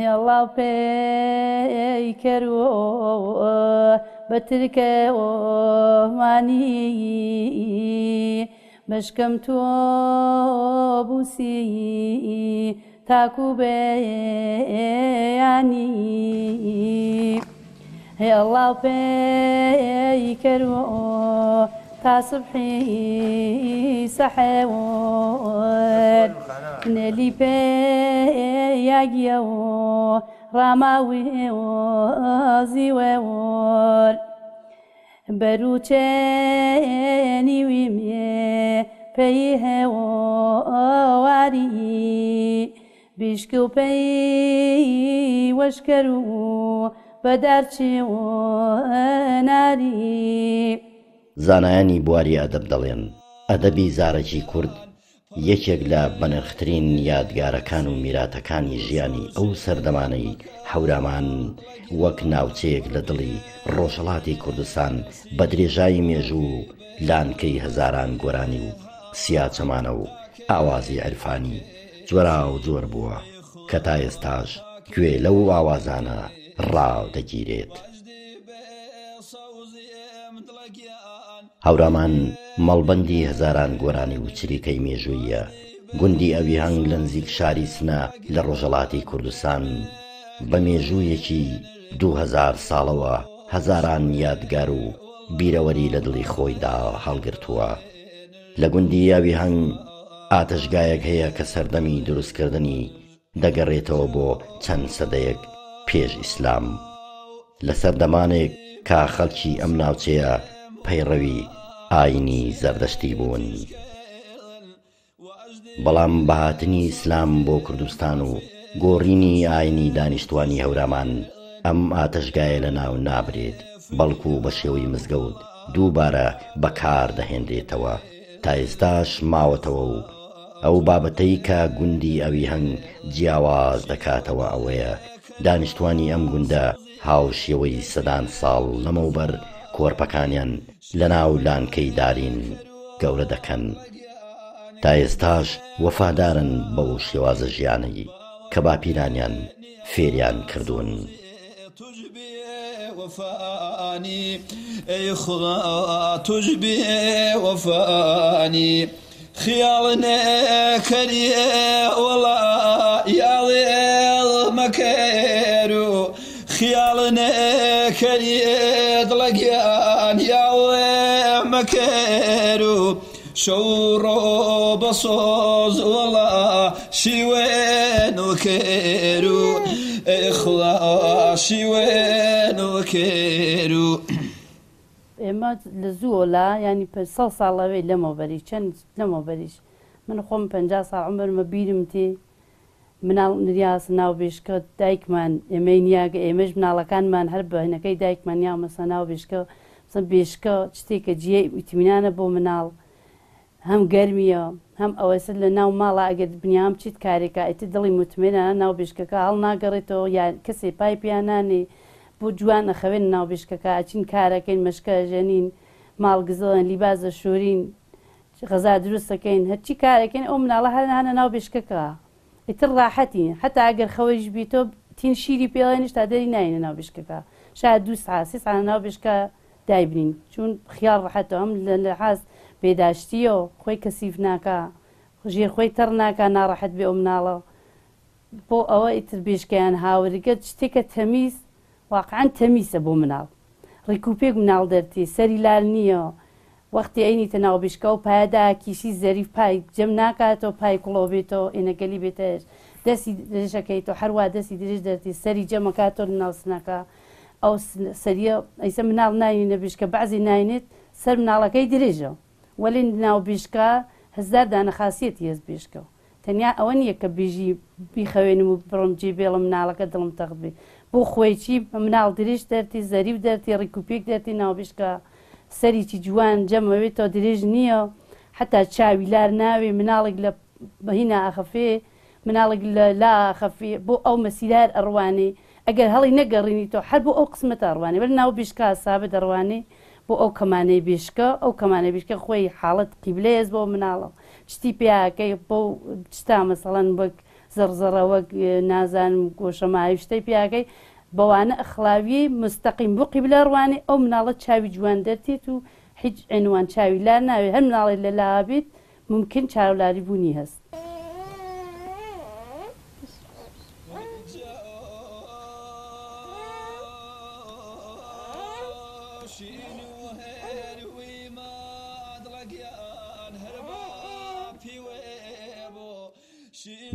هێڵاو پێی کەرو بەترکە ئۆمانی مشکم تۆ بوسی تاکو بەیانی هێڵاو پێی کەرو تصبحي سحور نلي بيا يو رماوي وزيور بروتشاني ويمي بيه واري بيشكو بي واشكرو بدرشي وناري زانایانی بواری ئەدەب دەڵێن ئەدەبی زارەکی کورد یەکێک لە بەنرخترین یادگارەکان و میراتەکانی ژیانی ئەو سەردەمانەی حەورامان وەک ناوچەیەک لە دڵی ڕۆژەڵاتی کوردستان بە درێژایی مێژوو لانکەی هەزاران گۆرانی و سیاچەمانە و ئاوازی عرفانی جۆرا و جۆر بووە کە تا ئێستاش گوێ لەو ئاوازانە ڕاو دەگیرێت. هەورامان مەڵبندی هزاران گۆرانی و چریکەی مێژوویە گوندی ئەوی هەنگ لە نزیک شاری سنە لە ڕۆژەڵاتی کوردستان بە مێژوویەکی دوهزار ساڵەوە هەزاران یادگار و بیرەوەری لە دڵی خۆیدا هەڵگرتووە لە گوندی یاوی هەنگ ئاتەشگایەک هەیە کە سەردەمی دروستکردنی دەگەڕێتەوە بۆ چەند سەدەیەک پێش ئیسلام لە سەردەمانێک کا خەڵکی ئەم ناوچەیە پەیڕەوی ئاینی زەردەشتی بوون بەڵام بەهاتنی ئیسلام بۆ کوردستان و گۆڕینی ئاینی دانیشتوانی هەورامان ئەم ئاتەشگایە لە ناو نابرێت بەڵکو بە شێوەی مزگەوت دووبارە بەکار دەهێنرێتەوە تا ئێستاش ماوەتەوە و ئەو بابەتەی کە گوندی ئەوی هەنگ جیاواز دەکاتەوە ئەوەیە دانیشتوانی ئەم گوندە هاوشێوەی سەدان ساڵ لەمەوبەر کۆرپەکانیان لە ناو لانکەی دارین گەورە دەکەن تا ئێستاش وەفادارن بە و شێوازە ژیانەی کە باپیرانیان فێریان کردوون. وفاني اي خدا تجبي وفاني خيالنا كري ولا يا مكارو خيالنا كريه شەڕۆ بە سۆزوەڵە شیوێن و کێر و ئێخڵا شیوێن و کێر و ئێمە لە زوۆلا ینی پێ سە ساڵەوەی لەمەوبەری چەند لەمەوبەریش من خۆم پ سا عمرمە بیرم تێ مناڵ نریاس ناو بێشکە دایکمان ئێمە نیاگە ئێمەش مناڵەکانمان هەر بەهنەکەی دایکمان یا مەسە ناو بێشکە بێشکە شتێکە جێ ئیتمینانە بۆ مناڵ. هەم گەرمیە هەم ئەوەسە لە ناو ماڵا ئەگەر بنیام چیت کارێکە ئەتی دڵی متمێنە ناو بشکەکە هەڵ ناگەڕێتەوە یان کەسێ پای پیانانی بۆ جوان نەخەوێن ناو بشکەکە ئاچین کارەکەین مشکە ژەنین ماڵگزڵن لیبازە شورین غەزا دروستەکەین هەرچی کارەکەین ئەو مناڵە هەرانە ناو بشکەکە ئیتر ڕاحەتی حتا ئەگەر خەوەش بیتۆ تین شیری پێڵێنش تا دەری ناینە ناو بشکەکە شاید دو سا سێ ساە ناو بشکە دایبنین چون خیال ڕحەتەوە هەم لە حاست بێداشتیە و خۆی کەسیف ناکە ژێر خۆی تەر ناکە ناڕەحەت بێ ئەو مناڵە بۆ ئەوە ئیتر بێشکیان هاورگە شتێکە تەمیز واقعان تەمیسە بۆ مناڵ ڕێکوپێک مناڵ دەرتی سەری لال نییە وەختی ئەینی تەناو بشکە و پایدا کیشی زەریف پای جەم ناکاتەوە پای کوڵۆ بێتەوە ئێنەگەلی بێتەش دەستی درێژەکەیتەوە هەروە دەستی درێژ دەرتی سەری جەمەکاتۆ ناوسنەکە ئەو سەریە ئەیسە مناڵ ناینە بشکە بەعزی ناینێت سەر مناڵەکەی درێژە وەلی ناو بیشکە هزار دانەخاسیت هێز بیشکەوە تەنیا ئەوە نییە کە بیژی بیخەوێنم و بڕۆمجی بێڵم مناڵەکە دڵم تەقبێ بۆ خۆیچی مناڵ دریش دەرتی زەریب دەرتی ڕیکوپێک دەرتی ناوبیشکە سەریکی جوان جەمەوێت تۆ درێژ نییە حتا چاویلار ناوێ مناڵێک لە بەهینا ئاخەفێ مناڵێک لە لا خەفی بۆ ئەو مەسیلار ئەڕوانێ ئەگەر هەڵی نەگەڕینی تۆ هەر بۆ ئەو قسمەت ئەڕوانێ بەر ناو بیشکە سابە دەڕوانێ بۆ ئەو کەمانەی بشکە ئەو کەمانە بشکە خۆی حاڵت قیبلێز بۆ مناڵە شتی پیاکەی بۆ شتا مەسەڵەن بەک زەرزەرەوە نازانم گۆشەماوی شتەی پیاکەی بەوانە ئەخلاوی مستەقیم بۆ قیبلە ڕوانێ ئەو مناڵە چاوی جوان دەرتێت و هیچ ئەنوان چاوی لا ناوێ هەر مناڵی لەلا بێت ممکن چاولاری بوونی هەست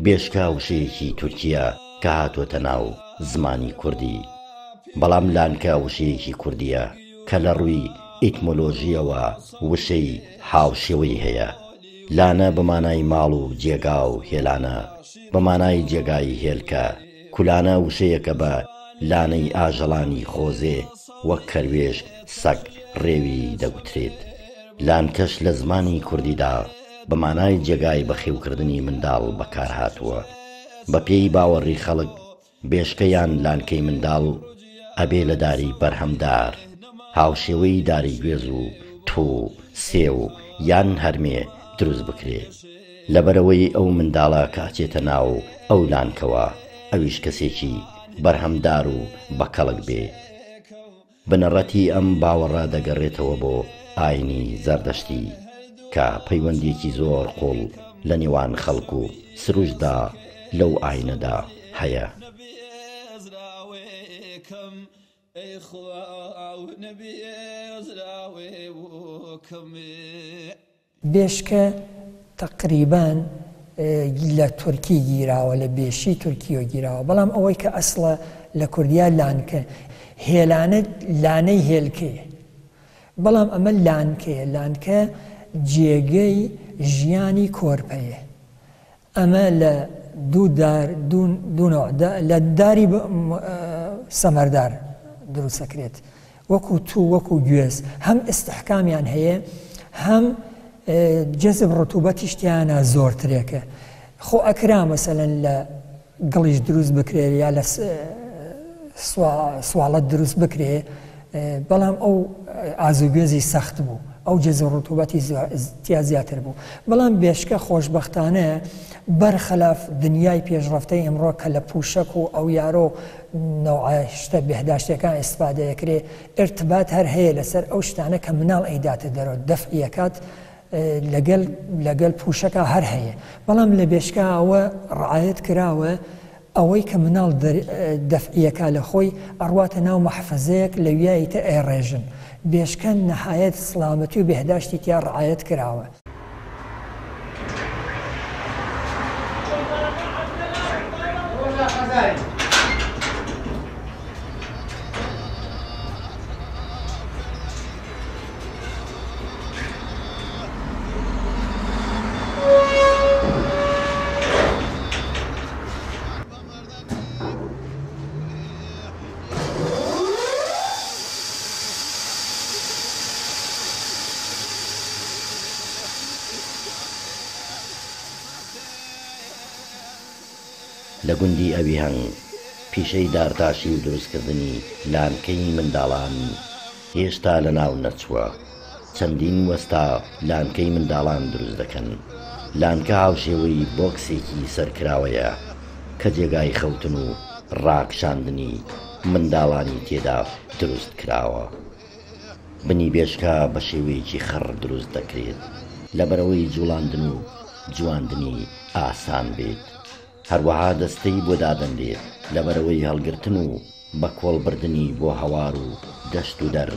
بێشکا وشەیەکی تورکیا کە هاتۆتە ناو زمانی کوردی بەڵام لانکە وشەیەکی کوردیە کە لە ڕووی ئیتمۆلۆژیەوە وشەی هاوشێوەی هەیە لانە بەمانای ماڵ و جێگا و هێلانە بەمانای جێگای هێلکە کولانە وشەیەکە بە لانەی ئاژەڵانی خۆزێ وەک کەروێش سەگ ڕێوی دەگوترێت لانکەش لە زمانی کوردیدا بە مانای جێگای بەخێوکردنی منداڵ بەکار هاتووە بە پێی باوەڕی خەڵک بێشکەیان لانکەی منداڵ ئەبێ لە داری بەرهەمدار هاوشێوەی داری گوێز و تۆ سێ و یان هەرمێ دروست بکرێت لەبەرەوەی ئەو منداڵە کاچێتە ناو ئەو لانکەوە ئەویش کەسێکی بەرهەمدار و بە کەڵک بێ بنەڕەتی ئەم باوەڕە دەگەڕێتەوە بۆ ئاینی زەردەشتی کە پەیوەندێکی زۆر قۆڵ لە نێوان خەڵک و سروشدا لەو ئاینەدا هەیە. بێشکە تەقریبان لە تورکی گیراوە لە بێشی تورکیۆ گیراوە بەڵام ئەوەی کە ئەسڵە لە کوردیا لانکە هێلانت لانەی هێلکەیە بەڵام ئەمە لانکەیە لانکە جێگەی ژیانی کۆرپەیە ئەمە لە دوونەوەدا لە داری سەمەردار دروستەکرێت وەکو تو وەکو گوێز هەم ئستحکامیان هەیە هەم جەزب ڕتوبەتی شتیانە زۆرترێکە خۆ ئەکرا مەسەلەن لە گڵیش دروست بکرێت یا لە سوالەت دروست بکرێ بەڵام ئەو ئازوگوێزی سەخت بوو ئەو جێزە ڕوتوبەتی تیا زیاتر بوو بەڵام بێشکە خۆشببختانەیە بەرخەلاف دنیای پێشڕفتەی ئەمڕۆ کە لە پوشەک و ئەو یارۆ نەوەشتە بهداشتەکان ئیسپادەیەکرێ ئرتبات هەر هەیە لەسەر ئەو شتانە کە مناڵ ئەیداتە دەرەوە دەفعیەکات لەگەل پوشەکە هەر هەیە بەڵام لە بێشکاوە ڕعاەت کراوە ئەوەی کە مناڵ دەفعیەکە لە خۆی ئەڕواتە ناو مەحفەزەیەک لە ویایتە ئێڕێژن. بێشکەن نەحایەت سلامەتی و بێهداشتی تیا ڕعاەت کراوە. Thank you. لە گوندی ئەوی هەنگ پیشەی دارتاشی و دروستکردنی لانکەی منداڵان هێشتا لە ناو نەچووە چەندین وەستا لانکەی منداڵان دروست دەکەن لانکە هاوشێوەی بۆکسێکی سەرکراوەیە کە جێگای خەوتن و ڕاکشاندنی منداڵانی تێدا دروست کراوە بنی بێشکە بە شێوەیەکی خەڕ دروست دەکرێت لەبەرەوەی جوڵاندن و جواندنی ئاسان بێت هەروەها دەستەی بۆ دادەنرێت لەبەرەوەی هەڵگرتن و بە کۆڵبردننی بۆ هەوار و دەشت و دەر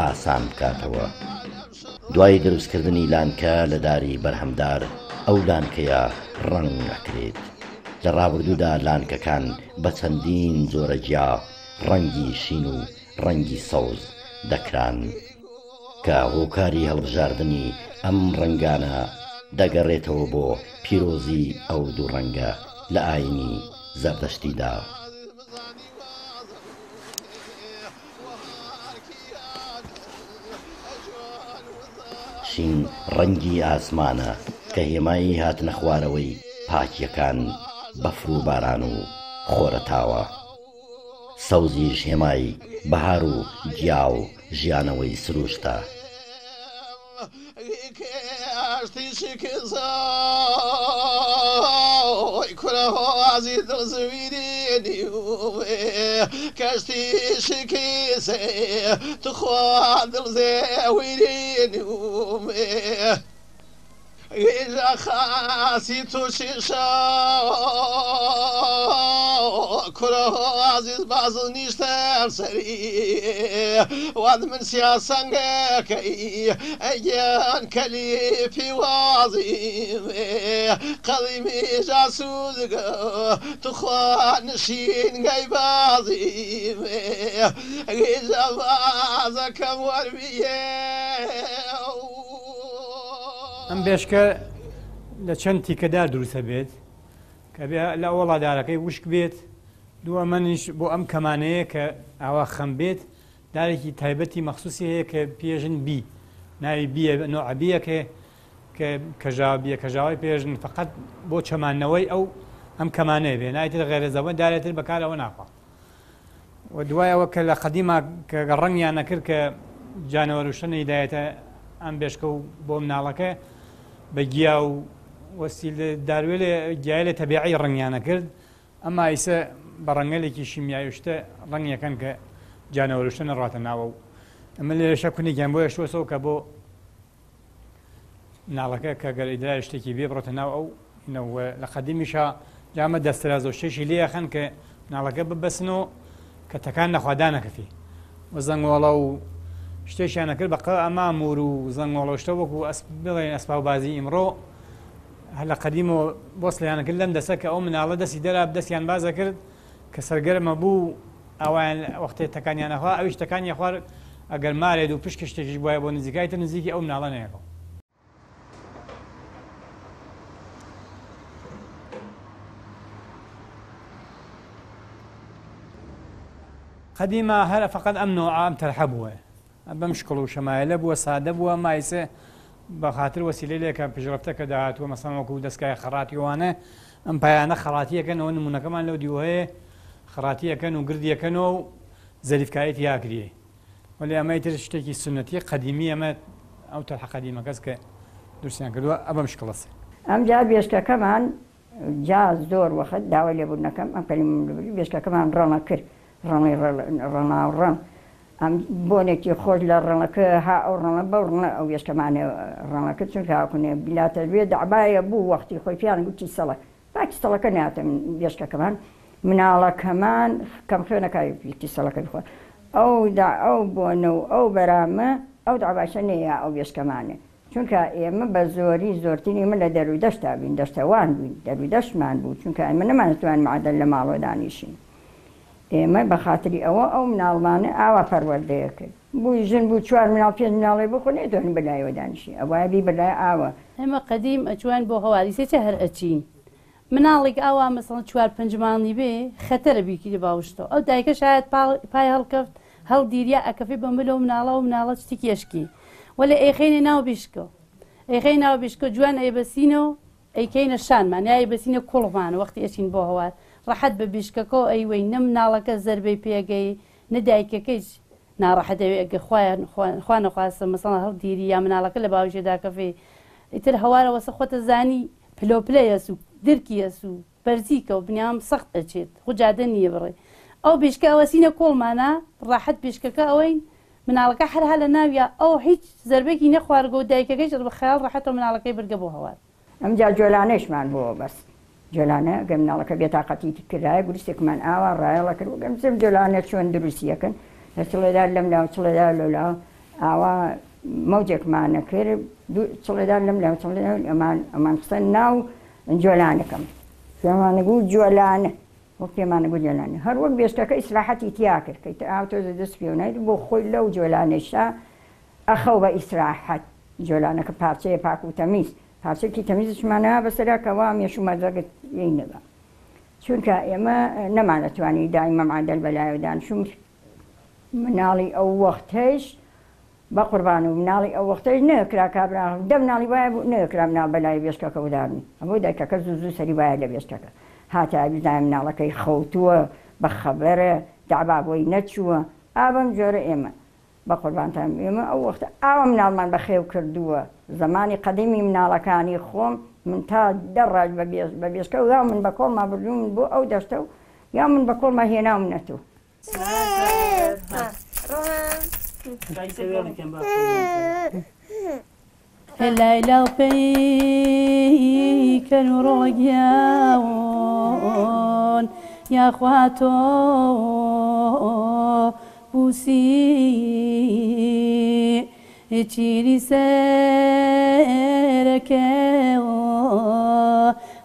ئاسان بکاتەوە. دوای دروستکردنی لانکە لە داری بەرهەمدار ئەو لانکەیە ڕنگ نەکرێت. لە ڕابردوودا لانکەکان بە چەندین زۆرەجیا ڕەنگی شین و ڕەنگی سەوز دەکران کە هۆکاری هەڵبژاردننی ئەم ڕنگانە دەگەڕێتەوە بۆ پیرۆزی ئەو دوو ڕەنگە لە ئاینی زەردەشتیدا. شین ڕەنگی ئاسمانە کە هێمایی هاتنە خوارەوەی پاکیەکان بەفرو باران و خۆرەتاوە. سەوزیش هێمایی بەهار و گیا و ژیانەوەی سروشتە. کشتی شکزار hozi zrozumieli Każdy szyki se To chłodl ze wilini Iża chasi tu szysza کوراازیز باز نیشتم سری واد من سیاسەنگ ئەگەیان کەلی پیوازی قەڵیمی جاسوودگ توخوا نشین گەی بازی ئەگەیجاازەکەم وەربیە ئەم بێشکە لە چەند تیکەدا دروسە بێت کە لە وڵادارەکەی وشک بێت دووە منش بۆ ئەم کەمانەیە کە ئاوا خەم بێت دارێکی تایبەتی مەخصوصی هەیە کە پێژن بی ناوی نوعبیەکە کە کەژاوبیە کەژاوای پێژن فقط بۆ چەمانەوەی ئەو ئەم کەمانەیە بێ نایێت غێرە زەوە دارێتتر بەکارەوە ناخوا و دوایەوە کە لە قەدیما کە ڕنگیان نەکرد کە جانەوەروشنە هدایەتە ئەم بێشکە و بۆ مناڵەکە بە گیا و داروێ لە گیای لە تەبیعی ڕنگیانە کرد ئەما ئیسە بە ڕەنگەلێکی شیمیایشتە ڕنگیەکەن کە جانەوەلوشتە نەڕاتە ناوە و ئەمە لە شەکونی گیان بۆ شوەسەوە کە بۆ ناڵەکە کە گەریدرای شتێکی بێ بڕۆتە ناو ئەو لە قەدیمیشا جامە دەستراز و شێشی لێەخەن کە ناڵەکە ببەسنەوە کە تەکان نەخوادانەکەفی وە زەنگۆڵە و شتێکیانەکرد بەقە ئەما مور و زەنگۆڵەشتە وەکو ئەس بڵێن ئەسپاو بازی ئیمڕۆ لە قەدیمەوە بۆسلیانەکرد لەم دەسە کە ئەو مناڵە دەستی دەرا دەستیان بازە کرد کە سەرگەرمە بوو ئەوان وەختی تەکانیانەخوا ئەویش تەکانی خوار ئەگەر مارێت و پشت شتێکیش بواە بۆ نزیکایتە نزیکی ئەو مناڵە نەیەەوە قديمة هلا فقط أمن وعام ترحبوه بمشكل وشمايلة بوه سادة بوه مايسة بە خاطر وەسیلە لەکەم پژرفتە کە داهاتوە مەسەمەکو دەستکای خەراتیوانە ئەم پایانە خەڵاتیەکەنەوە نمونونەکەمان لەو دیوهەیە خەراتیەکەن و گردیەکەنەوە و زەریفکایەت یاکریە ولی ئەمە تر شتێکی سنەتی قەدیمی ئەمە ئەو تەر حەقەدیمە کەس کە درستیان کردووە ئەبم شکڵەسە ئەم جا بێشتەکەمان جا زۆر وەخت داوای لێبوونەکەم ئەم پەری بێشتەکەمان ڕەڵە کرد ڕەڵی ڕەناوڕەم ئەم بۆنێکی خۆش لە ڕەڵەکە ها ئەو ڕەڵە بە ڕە ئەو یشکەمانێ ڕەڵەکە چونکەکوێ بلاتە لێ دەعبایە بوو وەختی خۆیان گوتی سەڵە پاکی سەڵەکە ناتم یشکەکەمان مناڵەکەمان کەم خوێنەکایتی سەڵەکە بخۆ ئەو دا ئەو بۆنە و ئەو بەرامە ئەو داباشە نەیە ئەو یشکەمانێ چونکە ئێمە بە زۆری زۆرتنی من لە دەروی دەشتا بین دەشتەوان بووین دەروی دەشمان بوو چونکە ئەمە نەمانتوان معدەل لە ماڵۆ دانیشین. ئێمە بە خااتری ئەوە ئەو مناڵمانە ئاوا پەروەردەیە کرد بووی ژن بوو چوار مناڵ پێ مناڵی بخۆنێ دۆن بەلایەوە دانیشی ئەوەبی بەلای ئاوە ئەمە قدیم ئەچوان بۆ هەواریسێ چە هەر ئەچین مناڵێک ئاوا مەسڵ چوار پنجمانی بێ خەتەرە بیکیری باوشتەوە ئەو دایکە شاید پای هەڵکەفت هەڵ دیریە ئەکەفی بەمبلە و مناڵە و مناڵە شتی کێشکی وەلە ئەیخینە ناو بیشکە ئەیخی ناو بیشکە جوان ئەی بەسینەوە ئەیکەینە شانمان یای بەسینە کوڵمان وەختی ئەچین بۆ هەوار اي بە بیشکەکەەوە ئەیوەی نەم ناڵەکە زربەی پێگەی ندایکەکەیش ناڕەحەتەوێ ئەگە خوان نەخواستە مەسەڵ هەڵ دیری یا مناڵەکە لە باوژێداکەفێ ئیتر هەوارەوەسە خۆتە زانی پلۆپلە ئەسو درکی ئەسو بەرزیکە و بنیام سەخت ئەچێت خوجادە نییە بڕێ ئەو بشکە ئەوەسینە کۆڵمانە ڕاحەت بشکەکە ئەوەین مناڵەکە هەرها لە ناویە ئەو هیچ زربێکی نەخواارگە و دایکەکەی بە خیال ڕحەتەوە مناڵەکەی برگە بۆ هەوار ئەمجا من بۆ بس جۆلانە گەم ناڵەکە بێتاقەتی کردایە گوستێکمان ئاوا ڕایڵە کرد و گەم زم جۆلانە چۆن دروستیەکەن لە چڵێدار لەم لاو چڵێدا لەلا ئاوا مەوجێکمانە کرد چڵێدار لەم لاو ئەمان ئەمان قسە ناو جۆلانەکەم پێمانەگو جۆلانە وەک پێمانەگو جۆلانە هەر وەک بێشتەکە ئیسراحەتی تیا کرد کەیت ئاوتۆزە دەست پێونیت بۆ خۆی لەو جۆلانێشتا ئەخەو بە ئیسراحەت جۆلانەکە پارچەیە پاک و تەمیست پارچێکی تەمیزشمانەوە بەسەرا کەوا مێشومەزەگت نەبە چونکە ئێمە نەمانەتوانی دایمەمادەل بەلایەوەدان چون مناڵی ئەو وەختەیش بە قوربان و مناڵی ئەو وەختەی نەکرا کابرا دەم ناڵی وایە بوو نەکرام ناڵ بەلای بێشکەکە ودارن ئەمە دایکەکە زوو زوو سەری وایە لە بێشکەکە هاتە بیزانم ناڵەکەی خەوتووە بە خەبەرە دابا بۆی نەچووە ئابم جۆرە ئێمە بە قوربانتان ئێمە ئەو وەختە ئاوە مناڵمان بەخێو کردووە زمانی قەدیمی مناڵەکانی خۆم من تا دەڕاج بە بێشکە و یا من بە کۆڵما بردوون بۆ ئەو دەشتە و یا من بە کۆڵما هێناوم نەتوو هەلایلا پێی کەن و ڕۆگییاون یاخوا تۆ بوسی چیری سەرەکەەوە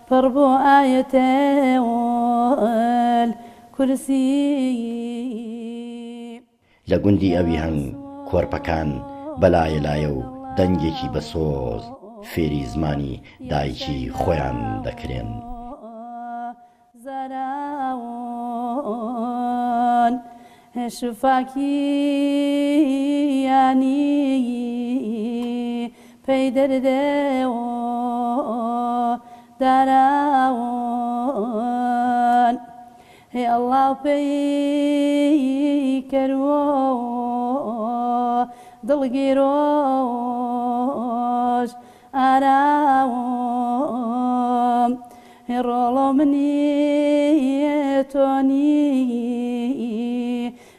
پڕ بۆ ئاەتەوەل کورسی لە گوندی ئەوی هەنگ کۆرپەکان بەلایە لایە و دەنگێکی بە سۆز فێری زمانی دایکی خۆیان دەکرێن. زاران شفاکی یعنی پی درده و دراون هی الله پی کرو دڵگیرۆژ ئاراوم هێڕۆڵۆ منی تۆنی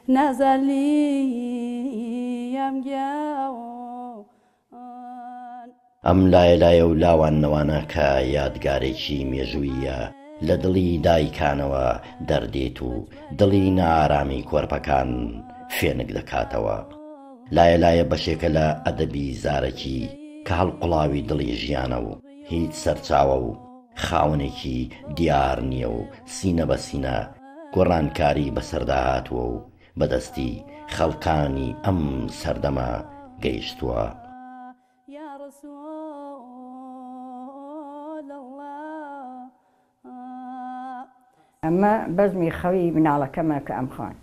نەزەلیم ئەم لایە لایە و لاوان نەوانە کە یادگارێکی مێژوویە لە دڵی دایکانەوە دەردێت و دڵی نارامی کۆرپەکان فێنک دەکاتەوە لایە لایە بەشێکە لە ئەدەبی زارەکی کە هەڵقڵاوی دڵی ژیانە و هیچ سەرچاوە و خاونێکی دیار نییە و سینە بە سینە گۆڕانکاری بەسەرداهاتوە و بەدەستی خەڵکانی ئەم سەردەما گەیشتووە ئەمە بەزمی خەوی مناڵەکەمە کە ئەم خوان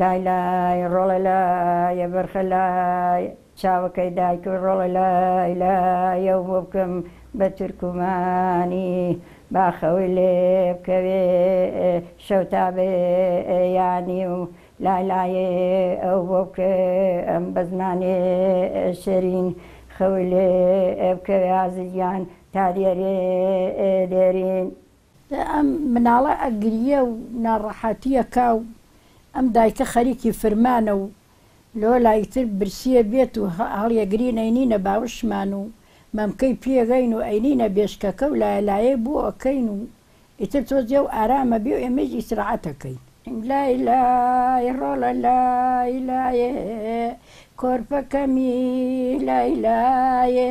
لای لای ڕۆڵە لایە بەرخە لای چاوەکەی دایک و ڕۆڵە لای لایە بۆ بکەم بە ترکمانی باخەوی لێ بکەوێ شەوتابێ یانی و لالایێ ئەو بۆکە ئەم بەزمانێ شەرین خەولێ ئەبکە یازیان تا دێرێ دێرین ئەم مناڵە ئەگریە و ناڕەحەتیە کاو ئەم دایکە خەریکی فرمانە و لۆ لایتر برسیە بێت و هەڵیەگرینەینینە باوشمان و مەمکەی پێگەین و ئەینینە بێشکەکە و لایەلایە بۆ ئەەکەین و ئیتر تۆ جێ و ئارامە بێ و ئێمەش ئیسراعەتەکەین ലായിലാ ഇറോല ലായിലായേ کۆرپەکەمی لایلایێ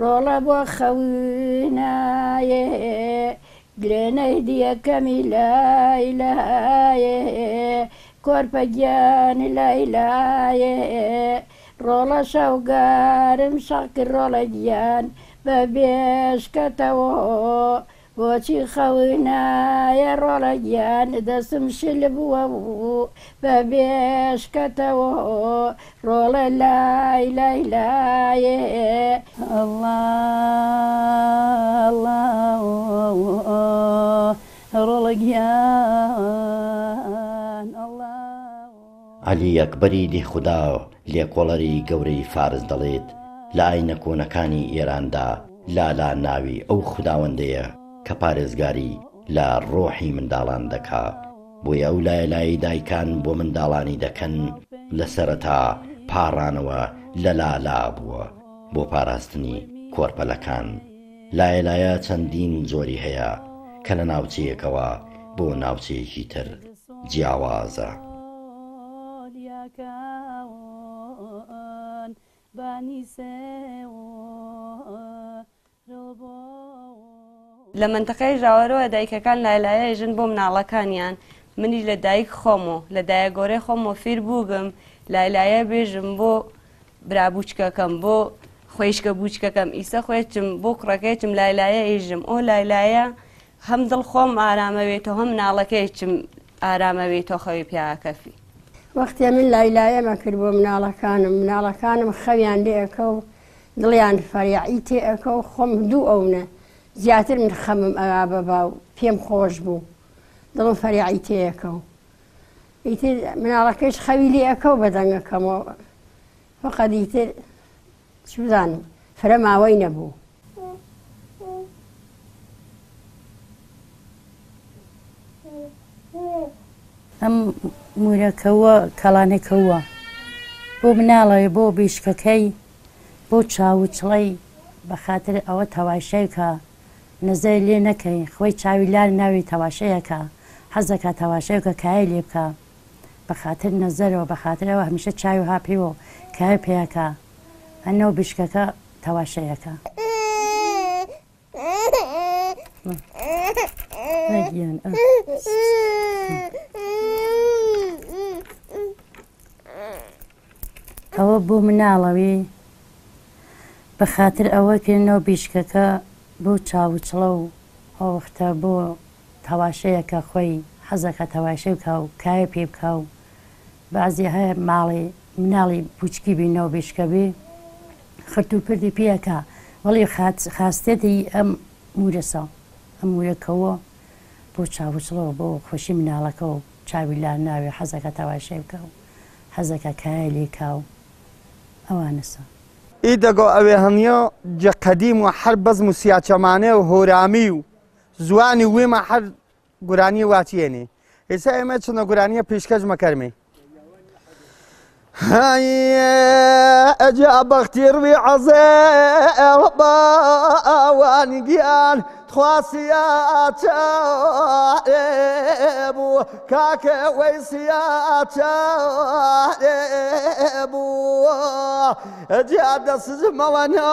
ڕۆڵە بۆ خەونایێ گرێنەی يا لایلایێ کۆرپە گیانی لایلایێ ڕۆڵە شەوگارم شەقی ڕۆڵە گیان بە بێشکەتەوە بۆچی خەونایە ڕۆڵە گیان دەسم شل بووە بوو بە بێشکەتەوە ڕۆڵە لای لای لایێ ڕۆڵە گیان علی یەکبەری دی خودداوە لێکۆڵەری گەورەی فارز دەڵێت لە ئاینە کۆنەکانی ئێراندا لالا ناوی ئەو خودداوەندەیە کە پارێزگاری لە ڕۆحی منداڵان دەکا بۆیە ئەو لای لای دایکان بۆ منداڵانی دەکەن لە سەرەتا پاڕانەوە لە لالا بووە بۆ پاراستنی کۆرپەلەکان لایەلایە چەندین زۆری هەیە کە لە ناوچەیەکەوە بۆ ناوچەیەکی تر جیاوازە. بانی سێ ڕۆبۆ لە منتەقەی ژاوەرەوە دایکەکان لایلایە ژن بۆ مناڵەکانیان منیش لە دایک خۆمۆ لە دایە گۆرەی خۆمۆ فیر بووگم لایلایە بێژم بۆ برابووچکەکەم بۆ خۆیشکە بووچکەکەم ئیسە خوێچم بۆ کوڕەکەیچم لایلایە ئێژم ئۆ لایلایە هەم دڵ خۆم ئارامەوێتەوە هەم ناڵەکەیچم ئارامەوێتەوە خەوی پیاکەفی وەختی من لایلایەمە کرد بۆ مناڵەکانم مناڵەکانم خەویان لێ ئەەکە و دڵیان فەریعی تێ ئەەکە و خۆم دوو ئەوە زیاتر من خەمم ئەوا بەبا و پێم خۆش بوو دڵم فەریعی تەیەەکە و ئیتر مناڵەکەش خەوی لێ ئەەکە و بەدەنگەکەمەوە فقط ئیتر چزانم فرە ماوەی نەبوو ئەم مورەکەوە کەڵانێکەوە بۆ مناڵەوە بۆ بیشکەکەی بۆ چاوچڵی بەخاتر ئەوە تەواشەی کە نزای لێ نەکەی خۆی چاویلار ناوی تەواشەیەەکە حەزەکە تەواشەیەکە کای لێ بکە بە خاطر نەزەرەوە بە خاطرەوە هەمیشە چاوی هاپیەوە کای پێەکە ئەنەو بشکەکە تەواشەیەەکە. نگیان ئەوە بۆ مناڵەوی بەخاطر ئەوە کردنەوە بیشکەکە بۆ چاوچڵە و ئەوختە بۆ تەواشەیەکە خۆی حەزەکە تەواشە بکە و کایە پێ بکە و بازی هەیە ماڵی مناڵی پوچکی بینەوە بشکەبێ خرت و پردی پێەکە وەڵی خاستێتی ئەم مورەسە ئەم مورەکەەوە بۆ چاوچڵەوە بۆ خۆشی مناڵەکە و چاویلا ناوێ حەزەکە تەواشێ بکە و حەزەکە کایە لێکا و ئەوانەسە ئی دەگۆ ئەوێ هەنیە جە قەدیم و هەر بەزم و سیاچەمانێ و هۆرامی و زوانی وێمە هەر گورانی واتیێنێ ئێستا ئێمە چنە گورانیە پیشکەش مەکەرمێ هەجا بەختیڕوی عەزێ ئەوە باوانی گیان. تواسياتابو كاك ويسياتابو جاد سزموانا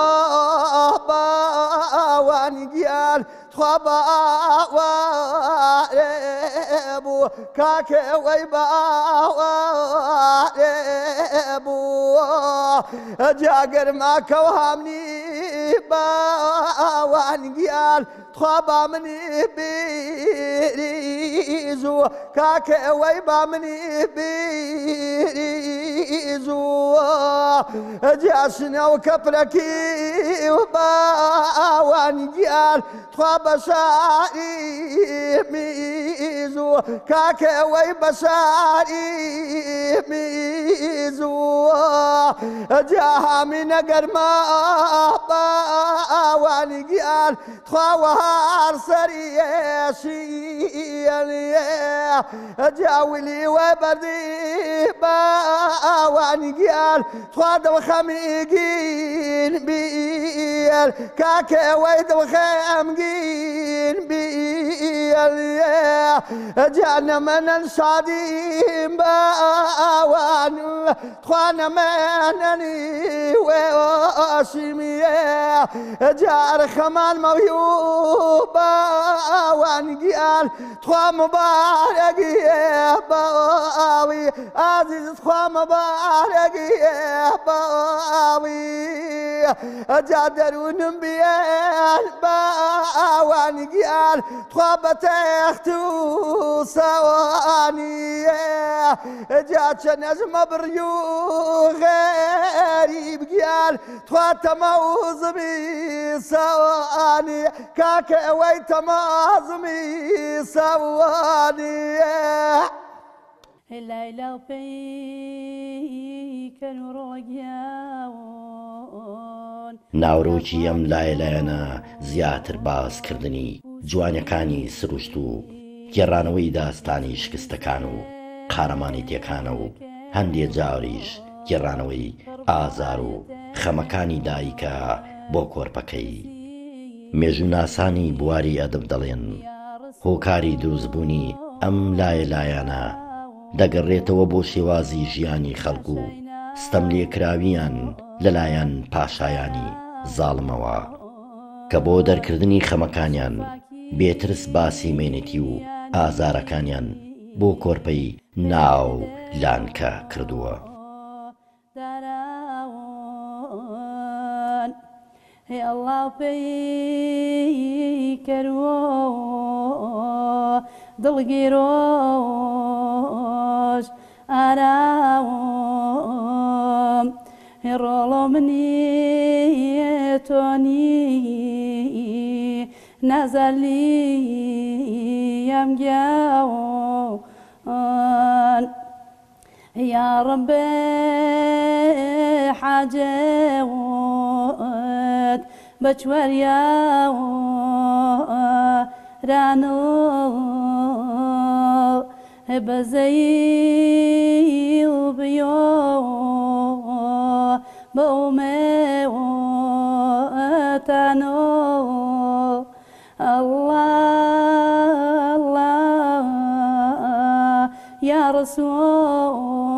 باوان جيال خبا وابو كاك ويبا وابو جاقر ما كوهمني با وانجيال خبا مني بيريزو كاك ويبا مني بيريزو جاسنا وكبركي وبا وانجيال خبا بسائمي كاكا ويبشاري ميزو جاها من قرما واني قيال تخوار سريشي جاولي وبردي واني قيال وخميقين بيال ويد بيال جانا من صديم باوان خوانا منني واسمي جار خمان مويوبا باوان جيال تخوا مبارك باوان بابي عزيز خوام بارقي بابي جادرون بيال باوان قال تخابت اختو سواني جات نجم بريو غريب قيال تخات موزمي سواني كاك ويت موزمي سواني لایلا و پێیکەن و ڕۆگییاون ناوڕۆکی ئەم لای لایەنە زیاتر باسکردنی جوانەکانی سروشت و گێڕانەوەی داستانی شکستەکان و قارەمانی تێکانە و هەندێک جاریش گێڕانەوەی ئازار و خەمەکانی دایکە بۆ کۆرپەکەی مێژوو ناسانی بواری ئەدەم دەڵێن هۆکاری دروستبوونی ئەم لایە لایەنە دەگەڕێتەوە بۆ شێوازی ژیانی خەڵکو و ستەم لێکراویان لەلایەن پاشایانی زاڵمەوە کە بۆ دەرکردنی خەمەکانیان بێترس باسی مێنێتی و ئازارەکانیان بۆ کۆرپەی ناو لانکە کردووە. هي الله في كروه دلگیروش آرام هێڕۆڵۆ نیتونی نزلیم نەزەلی يا رب حاجات بێ يا رانو بزيو بيو بأميو أتانو الله الله يا رسول